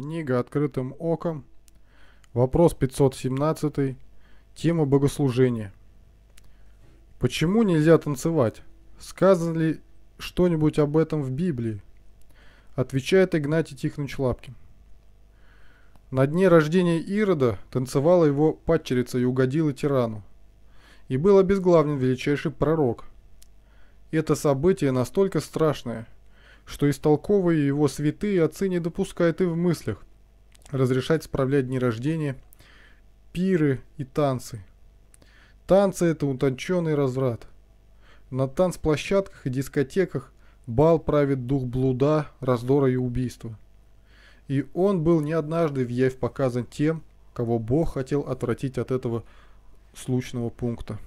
Книга «Открытым оком». Вопрос 517. Тема богослужения. Почему нельзя танцевать? Сказано ли что-нибудь об этом в Библии? Отвечает Игнатий Тихонович Лапкин. На дне рождения Ирода танцевала его падчерица и угодила тирану. И был обезглавлен величайший пророк. Это событие настолько страшное – что истолковые его святые отцы не допускают и в мыслях разрешать справлять дни рождения, пиры и танцы. Танцы – это утонченный разврат. На танцплощадках и дискотеках бал правит дух блуда, раздора и убийства. И он был не однажды в явь показан тем, кого Бог хотел отвратить от этого случного пункта.